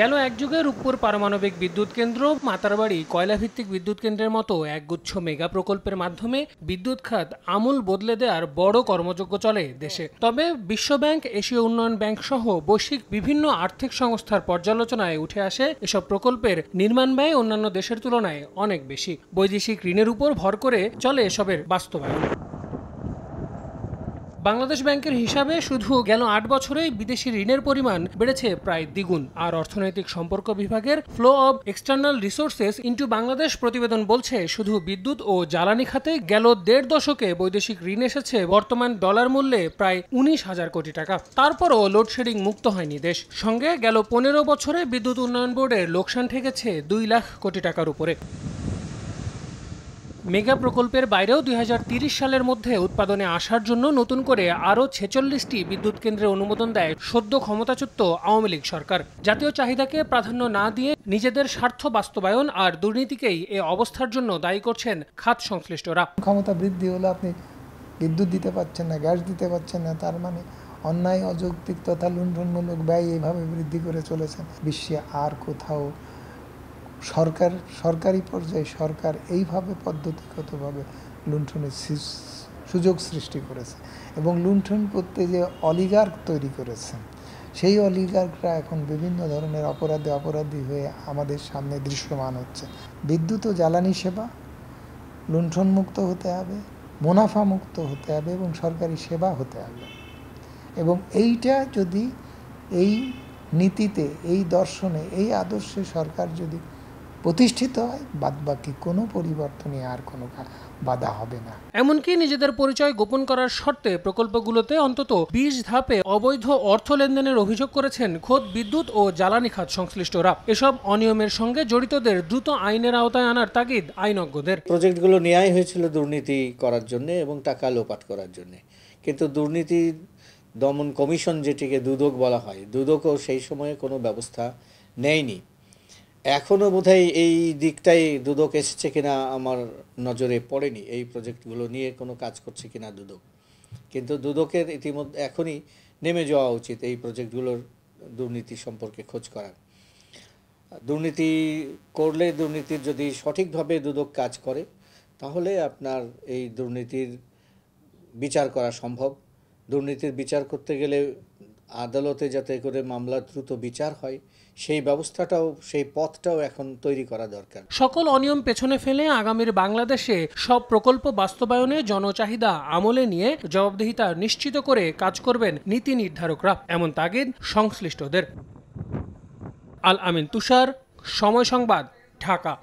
গেল এক যুগে রূপপুর পারমাণবিক বিদ্যুৎ কেন্দ্র মাতারবাড়ি কয়লাভিত্তিক বিদ্যুৎ কেন্দ্রের মতো একগুচ্ছ মেগা প্রকল্পের মাধ্যমে বিদ্যুৎ খাত আমূল বদলে দেওয়ার বড় কর্মযোগ্য চলে দেশে তবে বিশ্বব্যাংক এশীয় উন্নয়ন ব্যাংক সহ বৈশ্বিক বিভিন্ন আর্থিক সংস্থার পর্যালোচনায় উঠে আসে এসব প্রকল্পের নির্মাণ ব্যয় অন্যান্য দেশের তুলনায় অনেক বেশি বৈদেশিক ঋণের উপর ভর করে চলে এসবের বাস্তবায়ন বাংলাদেশ ব্যাংকের হিসাবে শুধু গেল আট বছরে বিদেশি ঋণের পরিমাণ বেড়েছে প্রায় দ্বিগুণ আর অর্থনৈতিক সম্পর্ক বিভাগের flow of external resources into Bangladesh প্রতিবেদন বলছে শুধু বিদ্যুৎ ও জ্বালানি খাতে গেল দেড় দশকে বৈদেশিক ঋণ এসেছে বর্তমান ডলার মূল্যে প্রায় উনিশ হাজার কোটি টাকা তারপরও লোডশেডিং মুক্ত হয়নি দেশ সঙ্গে গেল পনেরো বছরে বিদ্যুৎ উন্নয়ন বোর্ডের লোকসান ঠেকেছে দুই লাখ কোটি টাকার উপরে মেগা প্রকল্পের বাইরেও দুই সালের মধ্যে উৎপাদনে আসার জন্য নতুন করে আরও ছেচল্লিশটি বিদ্যুৎ কেন্দ্রে অনুমোদন দেয় সদ্য ক্ষমতাচ্যুত আওয়ামী লীগ সরকার জাতীয় চাহিদাকে প্রাধান্য না দিয়ে নিজেদের স্বার্থ বাস্তবায়ন আর দুর্নীতিকেই এ অবস্থার জন্য দায়ী করছেন খাত সংশ্লিষ্টরা ক্ষমতা বৃদ্ধি হলে আপনি বিদ্যুৎ দিতে পারছেন না গ্যাস দিতে পারছেন না তার মানে অন্যায় অযৌক্তিক তথা লুণ্ঠনমূলক ব্যয় এইভাবে বৃদ্ধি করে চলেছেন বিশ্বে আর কোথাও সরকার সরকারি পর্যায়ে সরকার এইভাবে পদ্ধতিগতভাবে লুণ্ঠনের সুযোগ সৃষ্টি করেছে এবং লুণ্ঠন করতে যে অলিগার্ক তৈরি করেছে সেই অলিগার্করা এখন বিভিন্ন ধরনের অপরাধে অপরাধী হয়ে আমাদের সামনে দৃশ্যমান হচ্ছে বিদ্যুৎ ও জ্বালানি সেবা লুণ্ঠনমুক্ত হতে হবে মুনাফা মুক্ত হতে হবে এবং সরকারি সেবা হতে হবে এবং এইটা যদি এই নীতিতে এই দর্শনে এই আদর্শে সরকার যদি প্রতিষ্ঠিত হয় বাদবাকি কোনো পরিবর্তনই আর কোনো বাধা হবে না এমনকি নিজেদের পরিচয় গোপন করার শর্তে প্রকল্পগুলোতে অন্তত বিশ ধাপে অবৈধ অর্থ লেনদেনের অভিযোগ করেছেন খোদ বিদ্যুৎ ও জ্বালানি খাত সংশ্লিষ্টরা এসব অনিয়মের সঙ্গে জড়িতদের দ্রুত আইনের আওতায় আনার তাগিদ আইনজ্ঞদের প্রজেক্টগুলো নেওয়াই হয়েছিল দুর্নীতি করার জন্য এবং টাকা লোপাট করার জন্য কিন্তু দুর্নীতি দমন কমিশন যেটিকে দুদক বলা হয় দুদকও সেই সময়ে কোনো ব্যবস্থা নেয়নি এখনও বোধহয় এই দিকটাই দুদক এসেছে কিনা আমার নজরে পড়েনি এই প্রজেক্টগুলো নিয়ে কোনো কাজ করছে কিনা দুদক কিন্তু দুদকের ইতিমধ্যে এখনই নেমে যাওয়া উচিত এই প্রজেক্টগুলোর দুর্নীতি সম্পর্কে খোঁজ করার দুর্নীতি করলে দুর্নীতির যদি সঠিকভাবে দুদক কাজ করে তাহলে আপনার এই দুর্নীতির বিচার করা সম্ভব দুর্নীতির বিচার করতে গেলে আদালতে যাতে করে মামলা দ্রুত বিচার হয় সেই ব্যবস্থাটাও সেই পথটাও এখন তৈরি করা দরকার সকল অনিয়ম পেছনে ফেলে আগামীর বাংলাদেশে সব প্রকল্প বাস্তবায়নে জনচাহিদা আমলে নিয়ে জবাবদিহিতা নিশ্চিত করে কাজ করবেন নীতি নির্ধারকরা এমন তাগিদ সংশ্লিষ্টদের আল আমিন তুষার সময় সংবাদ ঢাকা